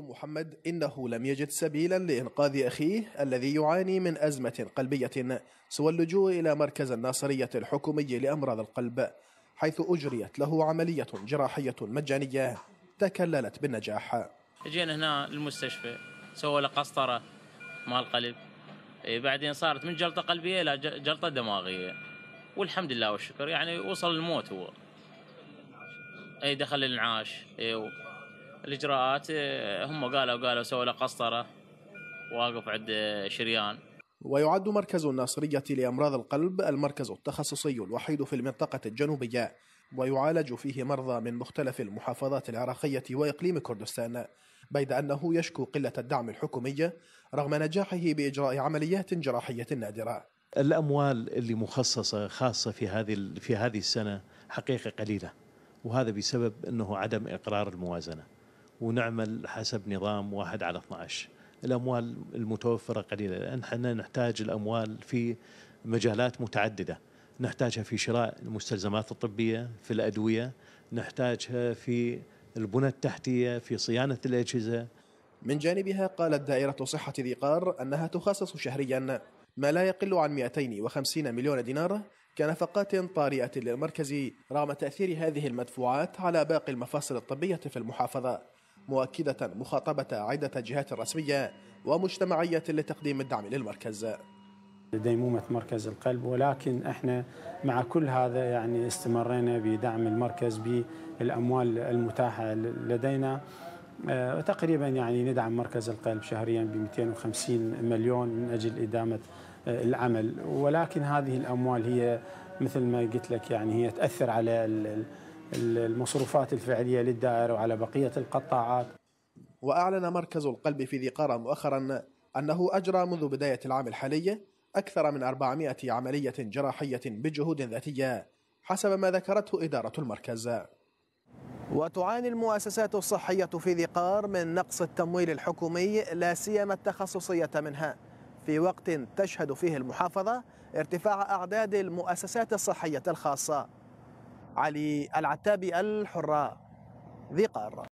محمد إنه لم يجد سبيلا لإنقاذ أخيه الذي يعاني من أزمة قلبية سوى اللجوء إلى مركز الناصرية الحكومي لأمراض القلب حيث أجريت له عملية جراحية مجانية تكللت بالنجاح جينا هنا المستشفى سووا له قسطرة مال قلب إيه، بعدين صارت من جلطة قلبية إلى جلطة دماغية والحمد لله والشكر يعني وصل الموت هو اي دخل الانعاش إيه، الاجراءات آه، هم قالوا قالوا سووا له قسطره واقف عند آه، شريان ويعد مركز الناصرية لأمراض القلب المركز التخصصي الوحيد في المنطقة الجنوبية ويعالج فيه مرضى من مختلف المحافظات العراقية وإقليم كردستان بيد أنه يشكو قلة الدعم الحكومي رغم نجاحه بإجراء عمليات جراحية نادرة الأموال اللي مخصصة خاصة في هذه في هذه السنة حقيقة قليلة وهذا بسبب أنه عدم إقرار الموازنة ونعمل حسب نظام واحد على 12 الأموال المتوفرة قليلة لأن احنا نحتاج الأموال في مجالات متعددة نحتاجها في شراء المستلزمات الطبية في الأدوية نحتاجها في البنى التحتية في صيانة الأجهزة من جانبها قالت دائرة صحة ذي قار أنها تخصص شهريا ما لا يقل عن 250 مليون دينار كنفقات طارئة للمركز رغم تأثير هذه المدفوعات على باقي المفاصل الطبية في المحافظة مؤكدة مخاطبة عدة جهات رسمية ومجتمعية لتقديم الدعم للمركز ديمومة مركز القلب ولكن احنا مع كل هذا يعني استمرينا بدعم المركز بالأموال المتاحة لدينا آه، تقريبا يعني ندعم مركز القلب شهريا ب 250 مليون من أجل إدامة آه، العمل ولكن هذه الأموال هي مثل ما قلت لك يعني هي تأثر على المصروفات الفعلية للدائرة وعلى بقية القطاعات وأعلن مركز القلب في ذي قرى مؤخرا أنه أجرى منذ بداية العام الحالي أكثر من 400 عملية جراحية بجهود ذاتية حسب ما ذكرته إدارة المركز وتعاني المؤسسات الصحية في ذي قار من نقص التمويل الحكومي لا سيما التخصصية منها في وقت تشهد فيه المحافظة ارتفاع أعداد المؤسسات الصحية الخاصة علي العتابي الحراء ذي قارة